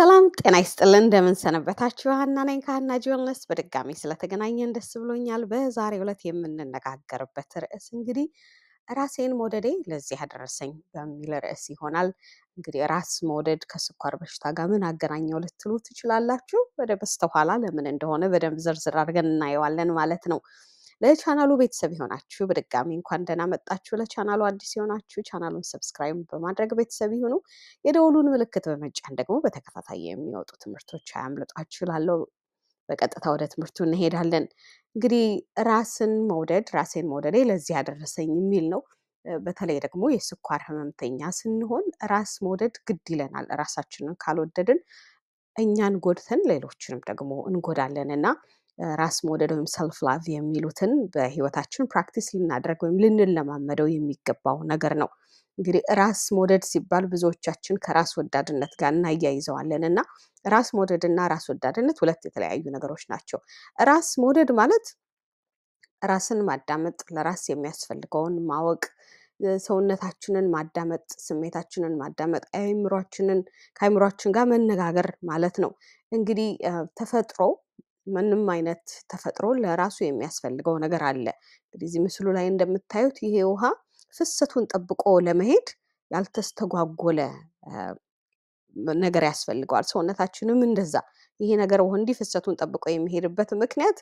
ሰላም ጤና ይስጥልን። እንደምን ሰነበታችሁ? ሀና ነኝ ከሀና ጆልነስ በድጋሚ ስለተገናኘን ደስ ብሎኛል። በዛሬው ዕለት የምንነጋገርበት ርዕስ እንግዲህ ራሴን መውደዴ ለዚህ ያደረሰኝ በሚል ርዕስ ይሆናል። እንግዲህ ራስ መውደድ ከስኳር በሽታ ጋር ምን አገናኘው ልትሉ ትችላላችሁ። ወደ በስተኋላ ለምን እንደሆነ በደንብ ዝርዝር አድርገን እናየዋለን ማለት ነው። ለቻናሉ ቤተሰብ የሆናችሁ በድጋሚ እንኳን ደህና መጣችሁ። ለቻናሉ አዲስ የሆናችሁ ቻናሉን ሰብስክራይብ በማድረግ ቤተሰብ ይሁኑ። የደውሉን ምልክት በመጫን ደግሞ በተከታታይ የሚወጡ ትምህርቶች አያምልጧችሁ። ላለው በቀጥታ ወደ ትምህርቱ እንሄዳለን። እንግዲህ ራስን መውደድ ራሴን መውደዴ ለዚህ ያደረሰኝ የሚል ነው። በተለይ ደግሞ የስኳር ህመምተኛ ስንሆን ራስ መውደድ ግድ ይለናል። ራሳችንን ካልወደድን እኛን ጎድተን ሌሎችንም ደግሞ እንጎዳለን እና ራስ መውደድ ወይም ሰልፍ ላቭ የሚሉትን በህይወታችን ፕራክቲስ ልናደርግ ወይም ልንለማመደው የሚገባው ነገር ነው። እንግዲህ ራስ መውደድ ሲባል ብዙዎቻችን ከራስ ወዳድነት ጋር እናያይዘዋለን እና ራስ እና ራስ ወዳድነት ሁለት የተለያዩ ነገሮች ናቸው። ራስ መውደድ ማለት ራስን ማዳመጥ፣ ለራስ የሚያስፈልገውን ማወቅ፣ ሰውነታችንን ማዳመጥ፣ ስሜታችንን ማዳመጥ፣ አይምሯችንን ከአይምሯችን ጋር መነጋገር ማለት ነው። እንግዲህ ተፈጥሮ ምንም አይነት ተፈጥሮ ለራሱ የሚያስፈልገው ነገር አለ። እንግዲህ እዚህ ምስሉ ላይ እንደምታዩት ይሄ ውሃ ፍሰቱን ጠብቆ ለመሄድ ያልተስተጓጎለ ነገር ያስፈልገዋል። ሰውነታችንም እንደዛ ይሄ ነገር እንዲህ ፍሰቱን ጠብቆ የሚሄድበት ምክንያት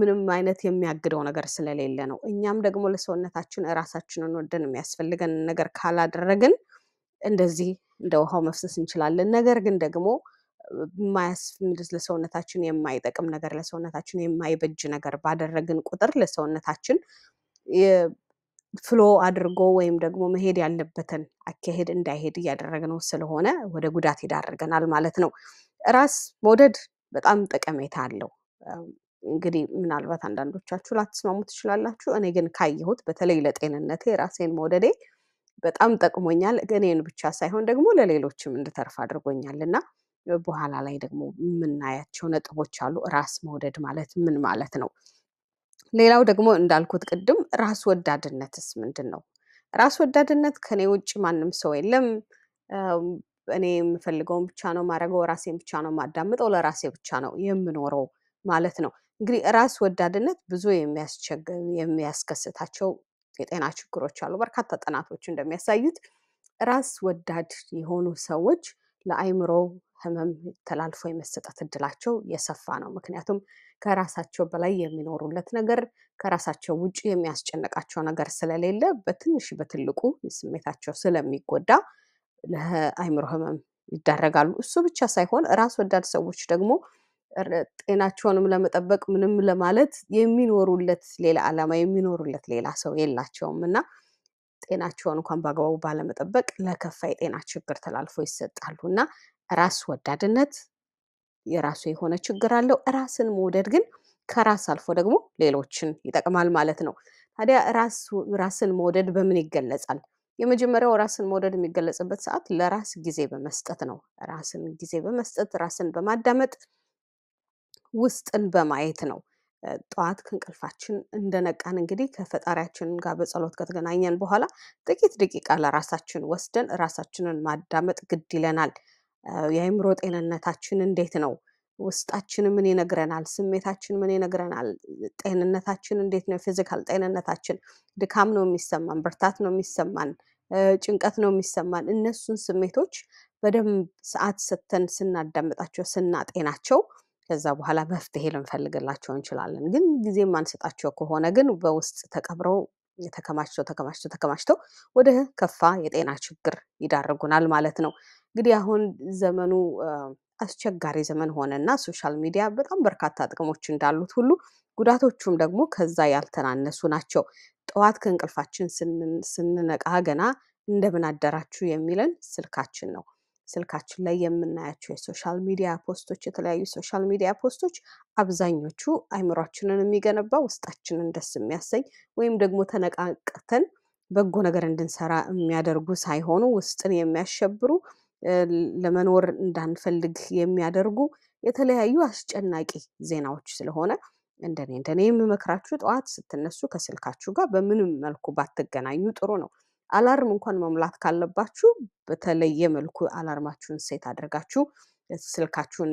ምንም አይነት የሚያግደው ነገር ስለሌለ ነው። እኛም ደግሞ ለሰውነታችን እራሳችንን ወደን የሚያስፈልገን ነገር ካላደረግን እንደዚህ እንደ ውሃው መፍሰስ እንችላለን። ነገር ግን ደግሞ ለሰውነታችን የማይጠቅም ነገር ለሰውነታችን የማይበጅ ነገር ባደረግን ቁጥር ለሰውነታችን ፍሎ አድርጎ ወይም ደግሞ መሄድ ያለበትን አካሄድ እንዳይሄድ እያደረግነው ስለሆነ ወደ ጉዳት ይዳርገናል ማለት ነው። ራስ መውደድ በጣም ጠቀሜታ አለው። እንግዲህ ምናልባት አንዳንዶቻችሁ ላትስማሙ ትችላላችሁ። እኔ ግን ካየሁት በተለይ ለጤንነቴ ራሴን መውደዴ በጣም ጠቅሞኛል። እኔን ብቻ ሳይሆን ደግሞ ለሌሎችም እንድተርፍ አድርጎኛል እና በኋላ ላይ ደግሞ የምናያቸው ነጥቦች አሉ። ራስ መውደድ ማለት ምን ማለት ነው? ሌላው ደግሞ እንዳልኩት ቅድም ራስ ወዳድነትስ ምንድን ነው? ራስ ወዳድነት ከኔ ውጭ ማንም ሰው የለም፣ እኔ የምፈልገውን ብቻ ነው ማድረገው፣ ራሴን ብቻ ነው ማዳምጠው፣ ለራሴ ብቻ ነው የምኖረው ማለት ነው። እንግዲህ ራስ ወዳድነት ብዙ የሚያስከስታቸው የጤና ችግሮች አሉ። በርካታ ጥናቶች እንደሚያሳዩት ራስ ወዳድ የሆኑ ሰዎች ለአይምሮ ህመም ተላልፎ የመሰጠት እድላቸው የሰፋ ነው። ምክንያቱም ከራሳቸው በላይ የሚኖሩለት ነገር ከራሳቸው ውጭ የሚያስጨንቃቸው ነገር ስለሌለ በትንሽ በትልቁ ስሜታቸው ስለሚጎዳ ለአይምሮ ህመም ይዳረጋሉ። እሱ ብቻ ሳይሆን ራስ ወዳድ ሰዎች ደግሞ ጤናቸውንም ለመጠበቅ ምንም ለማለት የሚኖሩለት ሌላ ዓላማ የሚኖሩለት ሌላ ሰው የላቸውም እና ጤናቸውን እንኳን በአግባቡ ባለመጠበቅ ለከፋ የጤና ችግር ተላልፎ ይሰጣሉ እና ራስ ወዳድነት የራሱ የሆነ ችግር አለው። ራስን መውደድ ግን ከራስ አልፎ ደግሞ ሌሎችን ይጠቅማል ማለት ነው። ታዲያ ራስን መውደድ በምን ይገለጻል? የመጀመሪያው ራስን መውደድ የሚገለጽበት ሰዓት ለራስ ጊዜ በመስጠት ነው። ራስን ጊዜ በመስጠት ራስን በማዳመጥ ውስጥን በማየት ነው። ጠዋት ከእንቅልፋችን እንደነቃን እንግዲህ ከፈጣሪያችን ጋር በጸሎት ከተገናኘን በኋላ ጥቂት ደቂቃ ለራሳችን ወስደን ራሳችንን ማዳመጥ ግድ ይለናል። የአእምሮ ጤንነታችን እንዴት ነው? ውስጣችን ምን ይነግረናል? ስሜታችን ምን ይነግረናል? ጤንነታችን እንዴት ነው? የፊዚካል ጤንነታችን ድካም ነው የሚሰማን? ብርታት ነው የሚሰማን? ጭንቀት ነው የሚሰማን? እነሱን ስሜቶች በደንብ ሰዓት ሰጥተን ስናዳምጣቸው ስናጤናቸው ከዛ በኋላ መፍትሄ ልንፈልግላቸው እንችላለን። ግን ጊዜ የማንሰጣቸው ከሆነ ግን በውስጥ ተቀብረው ተከማችተው ተከማችተው ተከማችተው ወደ ከፋ የጤና ችግር ይዳርጉናል ማለት ነው። እንግዲህ አሁን ዘመኑ አስቸጋሪ ዘመን ሆነና ሶሻል ሚዲያ በጣም በርካታ ጥቅሞች እንዳሉት ሁሉ ጉዳቶቹም ደግሞ ከዛ ያልተናነሱ ናቸው። ጠዋት ከእንቅልፋችን ስንነቃ ገና እንደምን አደራችሁ የሚለን ስልካችን ነው። ስልካችን ላይ የምናያቸው የሶሻል ሚዲያ ፖስቶች፣ የተለያዩ ሶሻል ሚዲያ ፖስቶች አብዛኞቹ አይምሯችንን የሚገነባ ውስጣችንን ደስ የሚያሰኝ ወይም ደግሞ ተነቃቅተን በጎ ነገር እንድንሰራ የሚያደርጉ ሳይሆኑ ውስጥን የሚያሸብሩ ለመኖር እንዳንፈልግ የሚያደርጉ የተለያዩ አስጨናቂ ዜናዎች ስለሆነ እንደኔ እንደኔ የምመክራችሁ ጠዋት ስትነሱ ከስልካችሁ ጋር በምንም መልኩ ባትገናኙ ጥሩ ነው። አላርም እንኳን መሙላት ካለባችሁ በተለየ መልኩ አላርማችሁን ሴት አድርጋችሁ ስልካችሁን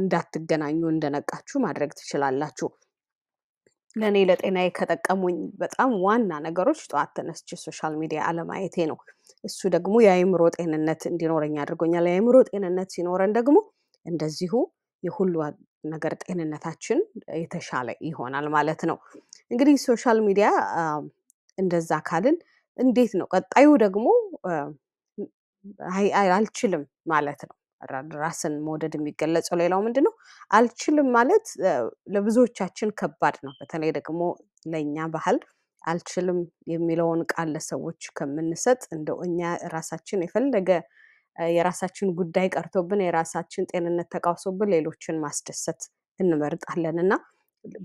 እንዳትገናኙ እንደነቃችሁ ማድረግ ትችላላችሁ። ለእኔ ለጤናዬ ከጠቀሙኝ በጣም ዋና ነገሮች ጠዋት ተነስቼ ሶሻል ሚዲያ አለማየቴ ነው። እሱ ደግሞ የአእምሮ ጤንነት እንዲኖረኝ አድርጎኛል። የአእምሮ ጤንነት ሲኖረን ደግሞ እንደዚሁ የሁሉ ነገር ጤንነታችን የተሻለ ይሆናል ማለት ነው። እንግዲህ ሶሻል ሚዲያ እንደዛ ካልን እንዴት ነው ቀጣዩ ደግሞ አልችልም ማለት ነው። ራስን መውደድ የሚገለጸው ሌላው ምንድን ነው? አልችልም ማለት ለብዙዎቻችን ከባድ ነው። በተለይ ደግሞ ለእኛ ባህል አልችልም የሚለውን ቃል ለሰዎች ከምንሰጥ እንደው እኛ ራሳችን የፈለገ የራሳችን ጉዳይ ቀርቶብን የራሳችን ጤንነት ተቃውሶብን ሌሎችን ማስደሰት እንመርጣለን እና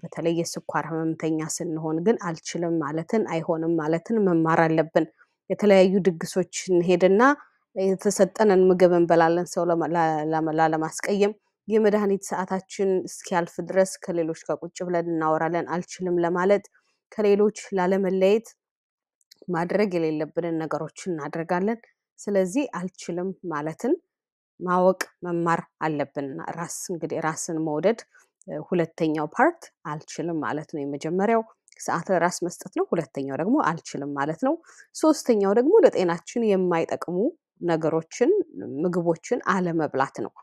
በተለይ የስኳር ህመምተኛ ስንሆን ግን አልችልም ማለትን አይሆንም ማለትን መማር አለብን። የተለያዩ ድግሶች እንሄድና የተሰጠንን ምግብ እንበላለን ሰው ላለማስቀየም። የመድኃኒት ሰዓታችን እስኪያልፍ ድረስ ከሌሎች ጋር ቁጭ ብለን እናወራለን። አልችልም ለማለት ከሌሎች ላለመለየት ማድረግ የሌለብንን ነገሮች እናደርጋለን። ስለዚህ አልችልም ማለትን ማወቅ መማር አለብን። ራስ እንግዲህ ራስን መውደድ ሁለተኛው ፓርት አልችልም ማለት ነው። የመጀመሪያው ሰዓት ራስ መስጠት ነው። ሁለተኛው ደግሞ አልችልም ማለት ነው። ሶስተኛው ደግሞ ለጤናችን የማይጠቅሙ ነገሮችን ምግቦችን አለመብላት ነው።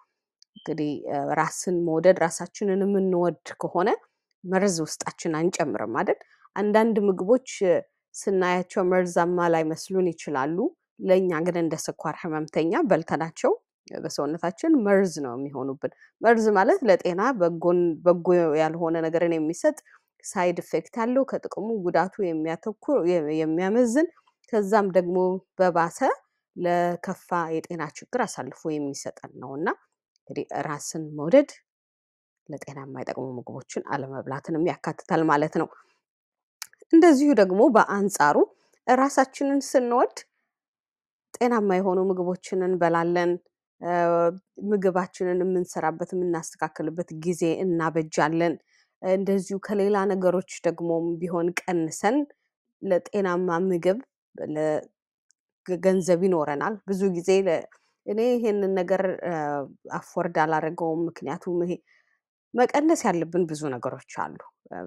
እንግዲህ ራስን መውደድ ራሳችንን የምንወድ ከሆነ መርዝ ውስጣችን አንጨምርም አይደል? አንዳንድ ምግቦች ስናያቸው መርዛማ ላይ መስሉን ይችላሉ። ለእኛ ግን እንደ ስኳር ህመምተኛ በልተናቸው በሰውነታችን መርዝ ነው የሚሆኑብን። መርዝ ማለት ለጤና በጎ ያልሆነ ነገርን የሚሰጥ ሳይድ ኢፌክት አለው ከጥቅሙ ጉዳቱ የሚያተኩር የሚያመዝን ከዛም ደግሞ በባሰ ለከፋ የጤና ችግር አሳልፎ የሚሰጠን ነው እና እንግዲህ ራስን መውደድ ለጤና የማይጠቅሙ ምግቦችን አለመብላትንም ያካትታል ማለት ነው። እንደዚሁ ደግሞ በአንጻሩ ራሳችንን ስንወድ ጤናማ የሆኑ ምግቦችን እንበላለን። ምግባችንን የምንሰራበት የምናስተካክልበት ጊዜ እናበጃለን። እንደዚሁ ከሌላ ነገሮች ደግሞ ቢሆን ቀንሰን ለጤናማ ምግብ ገንዘብ ይኖረናል። ብዙ ጊዜ እኔ ይሄንን ነገር አፎርድ አላደረገውም። ምክንያቱም ይሄ መቀነስ ያለብን ብዙ ነገሮች አሉ።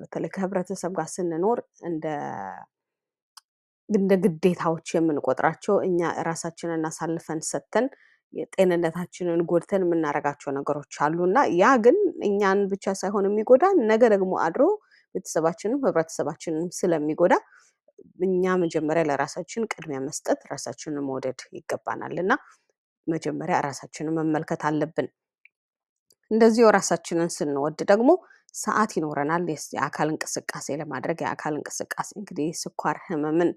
በተለይ ከህብረተሰብ ጋር ስንኖር እንደ እንደ ግዴታዎች የምንቆጥራቸው እኛ ራሳችንን አሳልፈን ሰጥተን ጤንነታችንን ጎድተን የምናደርጋቸው ነገሮች አሉ እና ያ ግን እኛን ብቻ ሳይሆን የሚጎዳ ነገ ደግሞ አድሮ ቤተሰባችንም ህብረተሰባችንም ስለሚጎዳ እኛ መጀመሪያ ለራሳችን ቅድሚያ መስጠት ራሳችንን መውደድ ይገባናል እና መጀመሪያ ራሳችንን መመልከት አለብን። እንደዚሁ ራሳችንን ስንወድ ደግሞ ሰዓት ይኖረናል የአካል እንቅስቃሴ ለማድረግ። የአካል እንቅስቃሴ እንግዲህ ስኳር ህመምን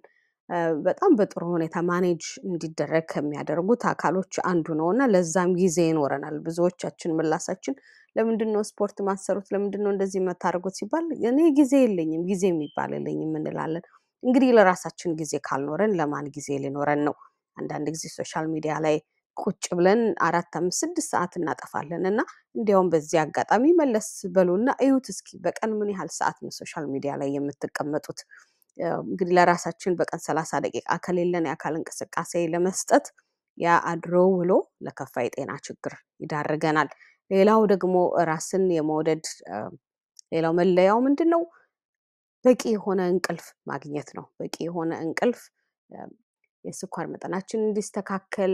በጣም በጥሩ ሁኔታ ማኔጅ እንዲደረግ ከሚያደርጉት አካሎች አንዱ ነው እና ለዛም ጊዜ ይኖረናል። ብዙዎቻችን ምላሳችን ለምንድን ነው ስፖርት ማሰሩት? ለምንድን ነው እንደዚህ የምታደርጉት ሲባል እኔ ጊዜ የለኝም፣ ጊዜ የሚባል የለኝም እንላለን። እንግዲህ ለራሳችን ጊዜ ካልኖረን ለማን ጊዜ ሊኖረን ነው? አንዳንድ ጊዜ ሶሻል ሚዲያ ላይ ቁጭ ብለን አራት አምስት ስድስት ሰዓት እናጠፋለን እና እንዲያውም በዚህ አጋጣሚ መለስ በሉና እዩት እስኪ በቀን ምን ያህል ሰዓት ነው ሶሻል ሚዲያ ላይ የምትቀመጡት? እንግዲህ ለራሳችን በቀን ሰላሳ ደቂቃ ከሌለን የአካል እንቅስቃሴ ለመስጠት አድሮ ውሎ ለከፋ የጤና ችግር ይዳርገናል። ሌላው ደግሞ ራስን የመውደድ ሌላው መለያው ምንድን ነው? በቂ የሆነ እንቅልፍ ማግኘት ነው። በቂ የሆነ እንቅልፍ የስኳር መጠናችን እንዲስተካከል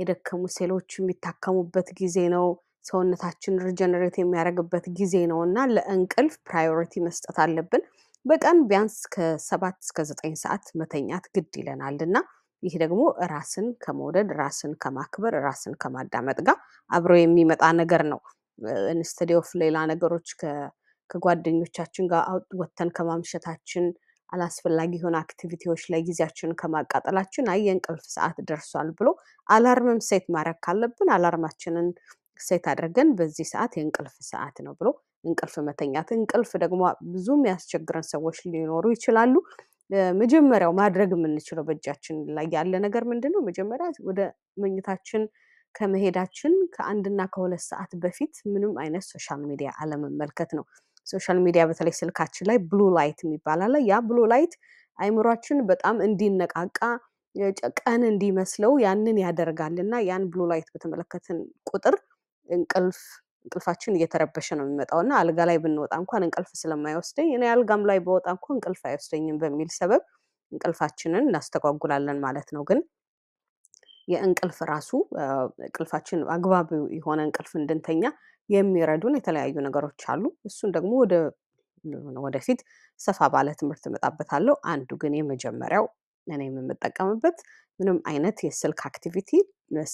የደከሙ ሴሎች የሚታከሙበት ጊዜ ነው። ሰውነታችን ሪጀነሬት የሚያደርግበት ጊዜ ነው እና ለእንቅልፍ ፕራዮሪቲ መስጠት አለብን። በቀን ቢያንስ ከሰባት እስከ ዘጠኝ ሰዓት መተኛት ግድ ይለናል እና ይህ ደግሞ ራስን ከመውደድ ራስን ከማክበር ራስን ከማዳመጥ ጋር አብሮ የሚመጣ ነገር ነው። ኢንስቴድ ኦፍ ሌላ ነገሮች ከጓደኞቻችን ጋር ወተን ከማምሸታችን አላስፈላጊ የሆነ አክቲቪቲዎች ላይ ጊዜያችንን ከማቃጠላችን አይ የእንቅልፍ ሰዓት ደርሷል ብሎ አላርምም ሴት ማድረግ ካለብን አላርማችንን ሴት አድርገን በዚህ ሰዓት የእንቅልፍ ሰዓት ነው ብሎ እንቅልፍ መተኛት። እንቅልፍ ደግሞ ብዙ የሚያስቸግረን ሰዎች ሊኖሩ ይችላሉ። መጀመሪያው ማድረግ የምንችለው በእጃችን ላይ ያለ ነገር ምንድን ነው? መጀመሪያ ወደ መኝታችን ከመሄዳችን ከአንድና ከሁለት ሰዓት በፊት ምንም አይነት ሶሻል ሚዲያ አለመመልከት ነው። ሶሻል ሚዲያ በተለይ ስልካችን ላይ ብሉ ላይት የሚባል አለ። ያ ብሉ ላይት አይምሯችን በጣም እንዲነቃቃ ቀን እንዲመስለው ያንን ያደርጋል እና ያን ብሉ ላይት በተመለከትን ቁጥር እንቅልፍ እንቅልፋችን እየተረበሸ ነው የሚመጣው እና አልጋ ላይ ብንወጣ እንኳን እንቅልፍ ስለማይወስደኝ እኔ አልጋም ላይ በወጣ እንኳ እንቅልፍ አይወስደኝም በሚል ሰበብ እንቅልፋችንን እናስተጓጉላለን ማለት ነው። ግን የእንቅልፍ ራሱ እንቅልፋችን አግባብ የሆነ እንቅልፍ እንድንተኛ የሚረዱን የተለያዩ ነገሮች አሉ። እሱን ደግሞ ወደፊት ሰፋ ባለ ትምህርት እመጣበታለሁ። አንዱ ግን የመጀመሪያው እኔ የምንጠቀምበት ምንም አይነት የስልክ አክቲቪቲ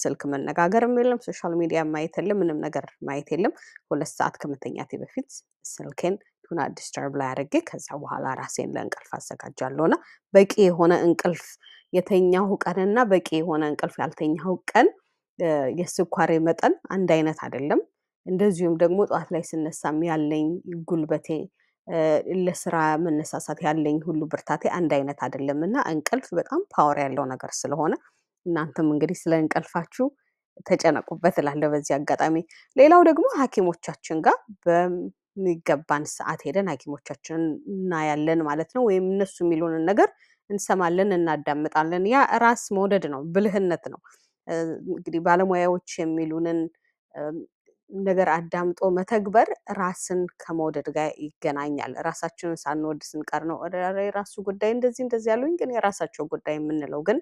ስልክ መነጋገርም የለም፣ ሶሻል ሚዲያ ማየት የለም፣ ምንም ነገር ማየት የለም። ሁለት ሰዓት ከመተኛቴ በፊት ስልኬን ቱና ዲስተርብ ላይ አድርጌ ከዛ በኋላ ራሴን ለእንቅልፍ አዘጋጃለሁና በቂ የሆነ እንቅልፍ የተኛሁ ቀንና በቂ የሆነ እንቅልፍ ያልተኛሁ ቀን የስኳሬ መጠን አንድ አይነት አይደለም። እንደዚሁም ደግሞ ጠዋት ላይ ስነሳም ያለኝ ጉልበቴ ለስራ መነሳሳት ያለኝ ሁሉ ብርታቴ አንድ አይነት አይደለም እና እንቅልፍ በጣም ፓወር ያለው ነገር ስለሆነ እናንተም እንግዲህ ስለ እንቀልፋችሁ ተጨነቁበት እላለሁ በዚህ አጋጣሚ። ሌላው ደግሞ ሐኪሞቻችን ጋር በሚገባን ሰዓት ሄደን ሐኪሞቻችንን እናያለን ማለት ነው። ወይም እነሱ የሚሉንን ነገር እንሰማለን፣ እናዳምጣለን። ያ ራስ መውደድ ነው፣ ብልህነት ነው። እንግዲህ ባለሙያዎች የሚሉንን ነገር አዳምጦ መተግበር ራስን ከመውደድ ጋር ይገናኛል። ራሳችንን ሳንወድ ስንቀር ነው ራሱ ጉዳይ እንደዚህ እንደዚህ ያሉኝ ግን የራሳቸው ጉዳይ የምንለው ግን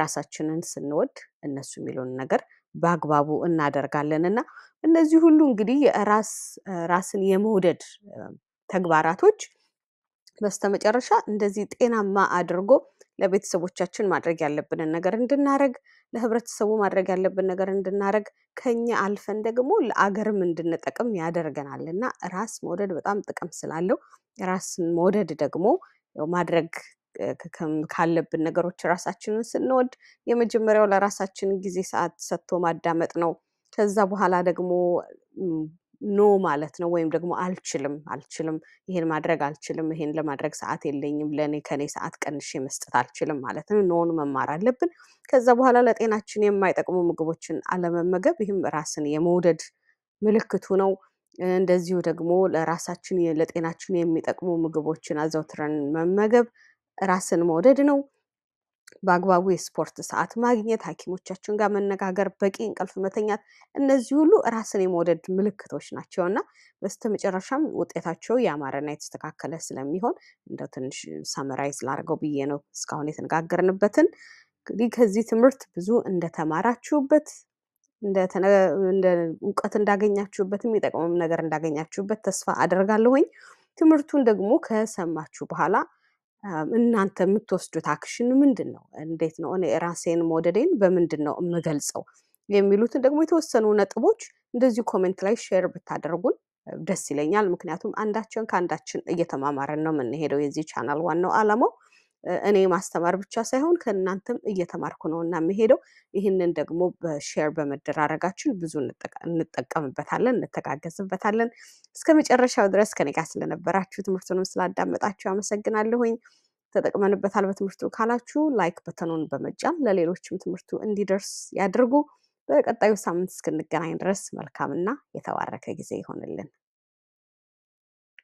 ራሳችንን ስንወድ እነሱ የሚለውን ነገር በአግባቡ እናደርጋለን እና እነዚህ ሁሉ እንግዲህ የራስ ራስን የመውደድ ተግባራቶች በስተመጨረሻ እንደዚህ ጤናማ አድርጎ ለቤተሰቦቻችን ማድረግ ያለብንን ነገር እንድናረግ፣ ለህብረተሰቡ ማድረግ ያለብን ነገር እንድናረግ፣ ከኛ አልፈን ደግሞ ለአገርም እንድንጠቅም ያደርገናል እና ራስ መውደድ በጣም ጥቅም ስላለው ራስን መውደድ ደግሞ ማድረግ ካለብን ነገሮች ራሳችንን ስንወድ የመጀመሪያው ለራሳችን ጊዜ ሰዓት ሰጥቶ ማዳመጥ ነው። ከዛ በኋላ ደግሞ ኖ ማለት ነው። ወይም ደግሞ አልችልም አልችልም፣ ይሄን ማድረግ አልችልም፣ ይሄን ለማድረግ ሰዓት የለኝም፣ ለእኔ ከኔ ሰዓት ቀንሼ መስጠት አልችልም ማለት ነው። ኖን መማር አለብን። ከዛ በኋላ ለጤናችን የማይጠቅሙ ምግቦችን አለመመገብ፣ ይህም ራስን የመውደድ ምልክቱ ነው። እንደዚሁ ደግሞ ለራሳችን ለጤናችን የሚጠቅሙ ምግቦችን አዘውትረን መመገብ ራስን መውደድ ነው። በአግባቡ የስፖርት ሰዓት ማግኘት፣ ሐኪሞቻችን ጋር መነጋገር፣ በቂ እንቅልፍ መተኛት፣ እነዚህ ሁሉ ራስን የመውደድ ምልክቶች ናቸው እና በስተመጨረሻም ውጤታቸው ያማረና የተስተካከለ ስለሚሆን እንደ ትንሽ ሰመራይዝ ላድርገው ብዬ ነው እስካሁን የተነጋገርንበትን። እንግዲህ ከዚህ ትምህርት ብዙ እንደተማራችሁበት እውቀት እንዳገኛችሁበት የሚጠቅመም ነገር እንዳገኛችሁበት ተስፋ አደርጋለሁኝ። ትምህርቱን ደግሞ ከሰማችሁ በኋላ እናንተ የምትወስዱት አክሽን ምንድን ነው? እንዴት ነው እኔ ራሴን መወደዴን በምንድን ነው የምገልጸው? የሚሉትን ደግሞ የተወሰኑ ነጥቦች እንደዚሁ ኮሜንት ላይ ሼር ብታደርጉን ደስ ይለኛል። ምክንያቱም አንዳችን ከአንዳችን እየተማማረን ነው የምንሄደው። የዚህ ቻናል ዋናው አላማው? እኔ ማስተማር ብቻ ሳይሆን ከእናንተም እየተማርኩ ነው እና የምሄደው። ይህንን ደግሞ በሼር በመደራረጋችን ብዙ እንጠቀምበታለን፣ እንተጋገዝበታለን። እስከ መጨረሻው ድረስ ከኔ ጋር ስለነበራችሁ ትምህርቱንም ስላዳመጣችሁ አመሰግናለሁኝ። ተጠቅመንበታል በትምህርቱ ካላችሁ ላይክ በተኑን በመጫን ለሌሎችም ትምህርቱ እንዲደርስ ያድርጉ። በቀጣዩ ሳምንት እስክንገናኝ ድረስ መልካምና የተባረከ ጊዜ ይሆንልን።